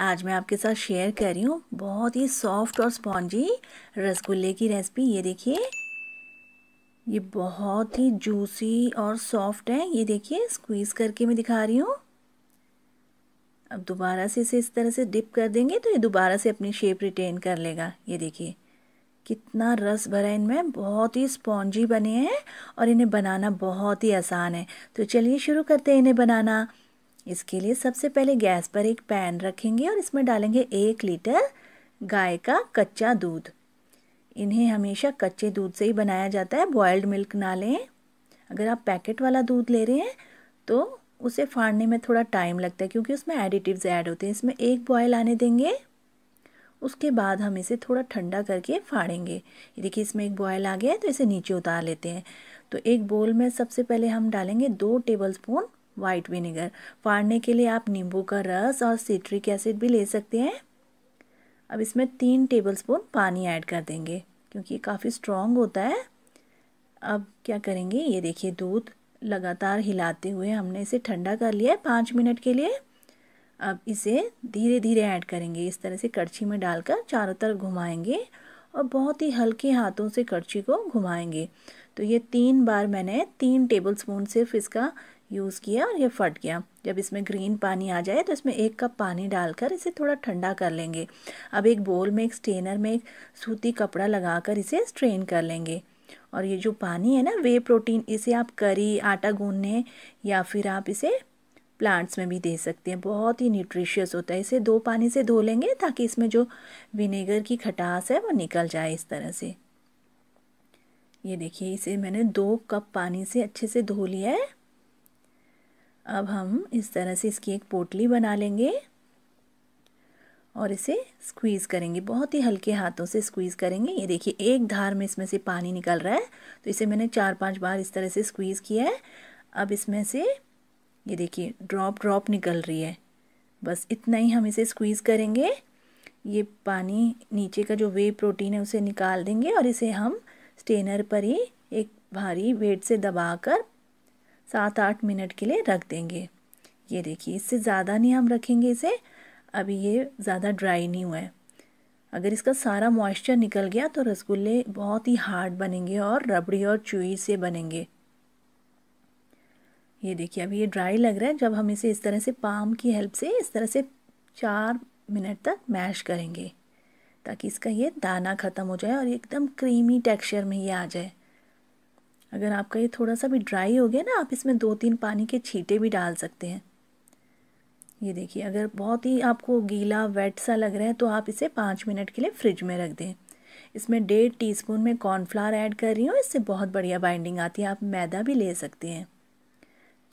आज मैं आपके साथ शेयर कर रही हूँ बहुत ही सॉफ्ट और स्पॉन्जी रसगुल्ले की रेसिपी ये देखिए ये बहुत ही जूसी और सॉफ्ट है ये देखिए स्क्वीज़ करके मैं दिखा रही हूँ अब दोबारा से इसे इस तरह से डिप कर देंगे तो ये दोबारा से अपनी शेप रिटेन कर लेगा ये देखिए कितना रस भरा है इनमें बहुत ही स्पॉन्जी बने हैं और इन्हें बनाना बहुत ही आसान है तो चलिए शुरू करते हैं इन्हें बनाना इसके लिए सबसे पहले गैस पर एक पैन रखेंगे और इसमें डालेंगे एक लीटर गाय का कच्चा दूध इन्हें हमेशा कच्चे दूध से ही बनाया जाता है बॉयल्ड मिल्क ना लें अगर आप पैकेट वाला दूध ले रहे हैं तो उसे फाड़ने में थोड़ा टाइम लगता है क्योंकि उसमें एडिटिव्स ऐड होते हैं इसमें एक बॉयल आने देंगे उसके बाद हम इसे थोड़ा ठंडा करके फाड़ेंगे देखिए इसमें एक बॉयल आ गया है तो इसे नीचे उतार लेते हैं तो एक बोल में सबसे पहले हम डालेंगे दो टेबलस्पून वाइट विनेगर फाड़ने के लिए आप नींबू का रस और सिट्रिक एसिड भी ले सकते हैं अब इसमें तीन टेबलस्पून पानी ऐड कर देंगे क्योंकि ये काफ़ी स्ट्रॉन्ग होता है अब क्या करेंगे ये देखिए दूध लगातार हिलाते हुए हमने इसे ठंडा कर लिया है पाँच मिनट के लिए अब इसे धीरे धीरे ऐड करेंगे इस तरह से कड़छी में डालकर चारों तरफ घुमाएंगे और बहुत ही हल्के हाथों से कड़छी को घुमाएंगे तो ये तीन बार मैंने तीन टेबल स्पून सिर्फ इसका यूज़ किया और ये फट गया जब इसमें ग्रीन पानी आ जाए तो इसमें एक कप पानी डालकर इसे थोड़ा ठंडा कर लेंगे अब एक बोल में एक स्ट्रेनर में एक सूती कपड़ा लगाकर इसे स्ट्रेन कर लेंगे और ये जो पानी है ना वे प्रोटीन इसे आप करी आटा गूंदने या फिर आप इसे प्लांट्स में भी दे सकते हैं बहुत ही न्यूट्रिशियस होता है इसे दो पानी से धो लेंगे ताकि इसमें जो विनेगर की खटास है वो निकल जाए इस तरह से ये देखिए इसे मैंने दो कप पानी से अच्छे से धो लिया है अब हम इस तरह से इसकी एक पोटली बना लेंगे और इसे स्क्वीज़ करेंगे बहुत ही हल्के हाथों से स्क्वीज़ करेंगे ये देखिए एक धार में इसमें से पानी निकल रहा है तो इसे मैंने चार पांच बार इस तरह से स्क्वीज़ किया है अब इसमें से ये देखिए ड्रॉप ड्रॉप निकल रही है बस इतना ही हम इसे स्क्वीज़ करेंगे ये पानी नीचे का जो वे प्रोटीन है उसे निकाल देंगे और इसे हम स्टेनर पर ही एक भारी वेट से दबाकर सात आठ मिनट के लिए रख देंगे ये देखिए इससे ज़्यादा नहीं हम रखेंगे इसे अभी ये ज़्यादा ड्राई नहीं हुआ है अगर इसका सारा मॉइस्चर निकल गया तो रसगुल्ले बहुत ही हार्ड बनेंगे और रबड़ी और चुई से बनेंगे ये देखिए अभी ये ड्राई लग रहा है जब हम इसे इस तरह से पाम की हेल्प से इस तरह से चार मिनट तक मैश करेंगे ताकि इसका ये दाना ख़त्म हो जाए और एकदम क्रीमी टेक्सचर में ये आ जाए अगर आपका ये थोड़ा सा भी ड्राई हो गया ना आप इसमें दो तीन पानी के छींटे भी डाल सकते हैं ये देखिए अगर बहुत ही आपको गीला वेट सा लग रहा है तो आप इसे पाँच मिनट के लिए फ्रिज में रख दें इसमें डेढ़ टीस्पून में कॉर्नफ्लावर ऐड कर रही हूँ इससे बहुत बढ़िया बाइंडिंग आती है आप मैदा भी ले सकते हैं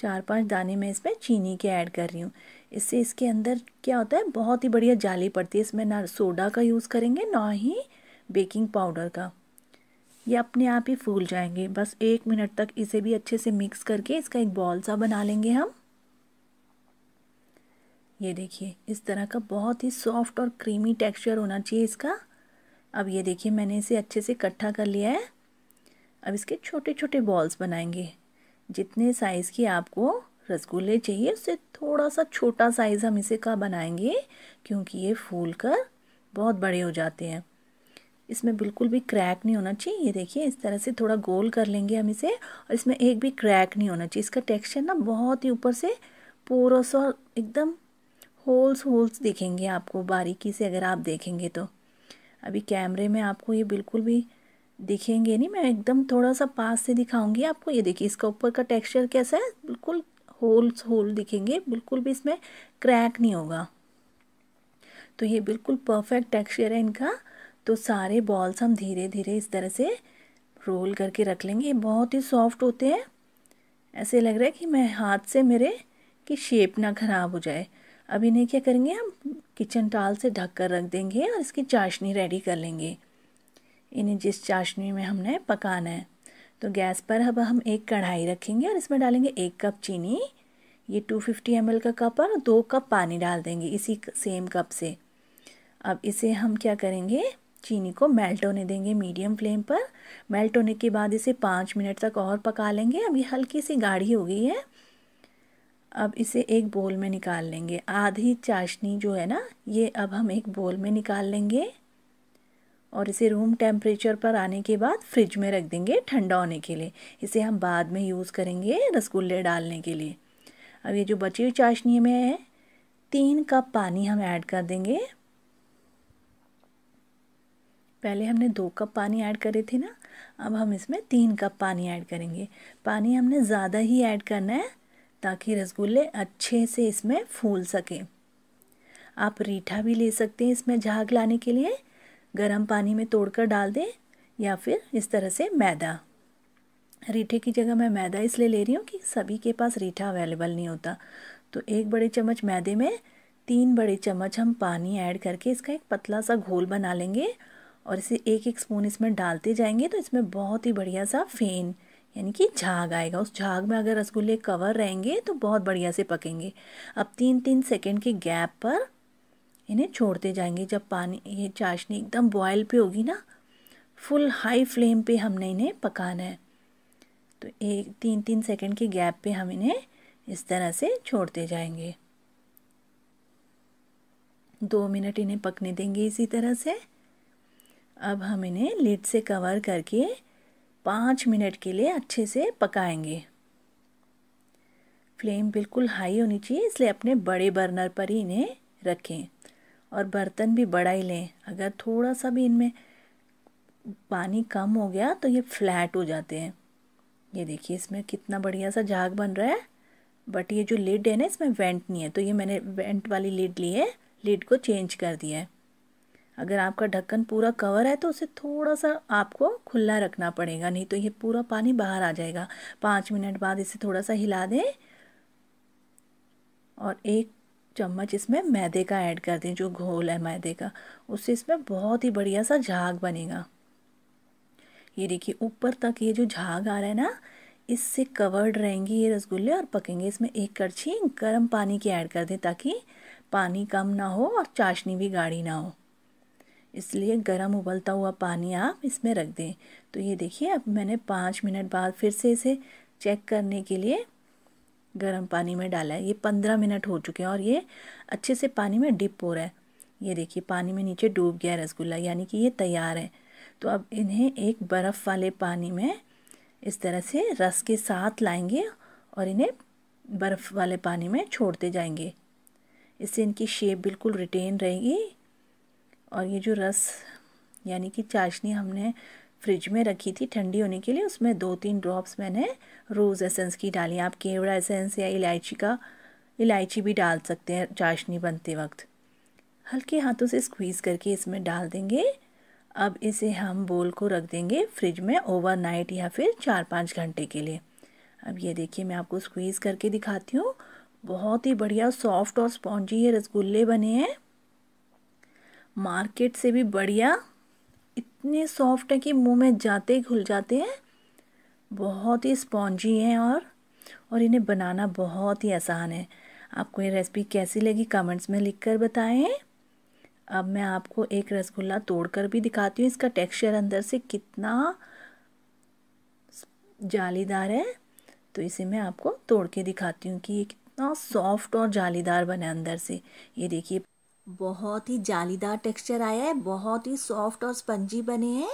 चार पांच दाने में इसमें चीनी के ऐड कर रही हूँ इससे इसके अंदर क्या होता है बहुत ही बढ़िया जाली पड़ती है इसमें ना सोडा का यूज़ करेंगे ना ही बेकिंग पाउडर का ये अपने आप ही फूल जाएंगे बस एक मिनट तक इसे भी अच्छे से मिक्स करके इसका एक बॉल सा बना लेंगे हम ये देखिए इस तरह का बहुत ही सॉफ्ट और क्रीमी टेक्सचर होना चाहिए इसका अब ये देखिए मैंने इसे अच्छे से इकट्ठा कर लिया है अब इसके छोटे छोटे बॉल्स बनाएंगे जितने साइज़ की आपको रसगुल्ले चाहिए उससे थोड़ा सा छोटा साइज़ हम इसे का बनाएंगे क्योंकि ये फूल कर बहुत बड़े हो जाते हैं इसमें बिल्कुल भी क्रैक नहीं होना चाहिए ये देखिए इस तरह से थोड़ा गोल कर लेंगे हम इसे और इसमें एक भी क्रैक नहीं होना चाहिए इसका टेक्सचर ना बहुत ही ऊपर से पोरस और एकदम होल्स होल्स दिखेंगे आपको बारीकी से अगर आप देखेंगे तो अभी कैमरे में आपको ये बिल्कुल भी दिखेंगे नहीं मैं एकदम थोड़ा सा पास से दिखाऊंगी आपको ये देखिए इसका ऊपर का टेक्सचर कैसा है बिल्कुल होल्स होल दिखेंगे बिल्कुल भी इसमें क्रैक नहीं होगा तो ये बिल्कुल परफेक्ट टेक्सचर है इनका तो सारे बॉल्स हम धीरे धीरे इस तरह से रोल करके रख लेंगे ये बहुत ही सॉफ्ट होते हैं ऐसे लग रहा है कि मैं हाथ से मेरे की शेप ना ख़राब हो जाए अब इन्हें क्या करेंगे हम किचन टाल से ढक कर रख देंगे और इसकी चाशनी रेडी कर लेंगे इन्हें जिस चाशनी में हमने पकाना है तो गैस पर अब हम एक कढ़ाई रखेंगे और इसमें डालेंगे एक कप चीनी ये 250 फिफ्टी का कप है दो कप पानी डाल देंगे इसी सेम कप से अब इसे हम क्या करेंगे चीनी को मेल्ट होने देंगे मीडियम फ्लेम पर मेल्ट होने के बाद इसे पाँच मिनट तक और पका लेंगे अब ये हल्की सी गाढ़ी हो गई है अब इसे एक बोल में निकाल लेंगे आधी चाशनी जो है ना ये अब हम एक बोल में निकाल लेंगे और इसे रूम टेम्परेचर पर आने के बाद फ्रिज में रख देंगे ठंडा होने के लिए इसे हम बाद में यूज़ करेंगे रसगुल्ले डालने के लिए अब ये जो बची हुई चाशनी में है तीन कप पानी हम ऐड कर देंगे पहले हमने दो कप पानी ऐड करे थे ना अब हम इसमें तीन कप पानी ऐड करेंगे पानी हमने ज़्यादा ही ऐड करना है ताकि रसगुल्ले अच्छे से इसमें फूल सकें आप रीठा भी ले सकते हैं इसमें झाग लाने के लिए गर्म पानी में तोड़कर डाल दें या फिर इस तरह से मैदा रीठे की जगह मैं मैदा इसलिए ले रही हूँ कि सभी के पास रीठा अवेलेबल नहीं होता तो एक बड़े चम्मच मैदे में तीन बड़े चम्मच हम पानी ऐड करके इसका एक पतला सा घोल बना लेंगे और इसे एक एक स्पून इसमें डालते जाएंगे तो इसमें बहुत ही बढ़िया सा फेन यानी कि झाग आएगा उस झाग में अगर रसगुल्ले कवर रहेंगे तो बहुत बढ़िया से पकेंगे अब तीन तीन सेकेंड के गैप पर इन्हें छोड़ते जाएंगे जब पानी ये चाशनी एकदम बॉयल पे होगी ना फुल हाई फ्लेम पे हमने इन्हें पकाना है तो एक तीन तीन सेकंड के गैप पे हम इन्हें इस तरह से छोड़ते जाएंगे दो मिनट इन्हें पकने देंगे इसी तरह से अब हम इन्हें लिड से कवर करके पाँच मिनट के लिए अच्छे से पकाएंगे फ्लेम बिल्कुल हाई होनी चाहिए इसलिए अपने बड़े बर्नर पर ही इन्हें रखें और बर्तन भी बड़ा ही लें अगर थोड़ा सा भी इनमें पानी कम हो गया तो ये फ्लैट हो जाते हैं ये देखिए इसमें कितना बढ़िया सा झाग बन रहा है बट ये जो लिड है ना इसमें वेंट नहीं है तो ये मैंने वेंट वाली लिड ली है लिड को चेंज कर दिया है अगर आपका ढक्कन पूरा कवर है तो उसे थोड़ा सा आपको खुला रखना पड़ेगा नहीं तो ये पूरा पानी बाहर आ जाएगा पाँच मिनट बाद इसे थोड़ा सा हिला दें और एक चम्मच इसमें मैदे का ऐड कर दें जो घोल है मैदे का उससे इसमें बहुत ही बढ़िया सा झाग बनेगा ये देखिए ऊपर तक ये जो झाग आ रहा है ना इससे कवर्ड रहेंगी ये रसगुल्ले और पकेंगे इसमें एक करछी गर्म पानी की ऐड कर दें ताकि पानी कम ना हो और चाशनी भी गाढ़ी ना हो इसलिए गर्म उबलता हुआ पानी आप इसमें रख दें तो ये देखिए अब मैंने पाँच मिनट बाद फिर से इसे चेक करने के लिए गर्म पानी में डाला है ये पंद्रह मिनट हो चुके हैं और ये अच्छे से पानी में डिप हो रहा है ये देखिए पानी में नीचे डूब गया रसगुल्ला यानी कि ये तैयार है तो अब इन्हें एक बर्फ़ वाले पानी में इस तरह से रस के साथ लाएंगे और इन्हें बर्फ़ वाले पानी में छोड़ते जाएंगे इससे इनकी शेप बिल्कुल रिटेन रहेगी और ये जो रस यानी कि चाशनी हमने फ्रिज में रखी थी ठंडी होने के लिए उसमें दो तीन ड्रॉप्स मैंने रोज़ एसेंस की डाली आप केवड़ा एसेंस या इलायची का इलायची भी डाल सकते हैं चाशनी बनते वक्त हल्के हाथों से स्क्वीज़ करके इसमें डाल देंगे अब इसे हम बोल को रख देंगे फ्रिज में ओवरनाइट या फिर चार पाँच घंटे के लिए अब ये देखिए मैं आपको स्क्वीज़ करके दिखाती हूँ बहुत ही बढ़िया सॉफ्ट और स्पॉन्जी ये रसगुल्ले बने हैं मार्केट से भी बढ़िया इतने सॉफ्ट हैं कि मुंह में जाते ही घुल जाते हैं बहुत ही स्पॉन्जी हैं और और इन्हें बनाना बहुत ही आसान है आपको ये रेसिपी कैसी लगी कमेंट्स में लिखकर बताएं अब मैं आपको एक रसगुल्ला तोड़कर भी दिखाती हूँ इसका टेक्सचर अंदर से कितना जालीदार है तो इसे मैं आपको तोड़ के दिखाती हूँ कि ये कितना सॉफ्ट और जालीदार बना अंदर से ये देखिए बहुत ही जालीदार टेक्सचर आया है बहुत ही सॉफ्ट और स्पंजी बने हैं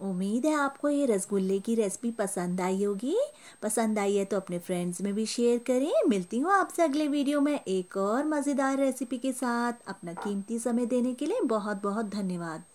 उम्मीद है आपको ये रसगुल्ले की रेसिपी पसंद आई होगी पसंद आई है तो अपने फ्रेंड्स में भी शेयर करें मिलती हूँ आपसे अगले वीडियो में एक और मज़ेदार रेसिपी के साथ अपना कीमती समय देने के लिए बहुत बहुत धन्यवाद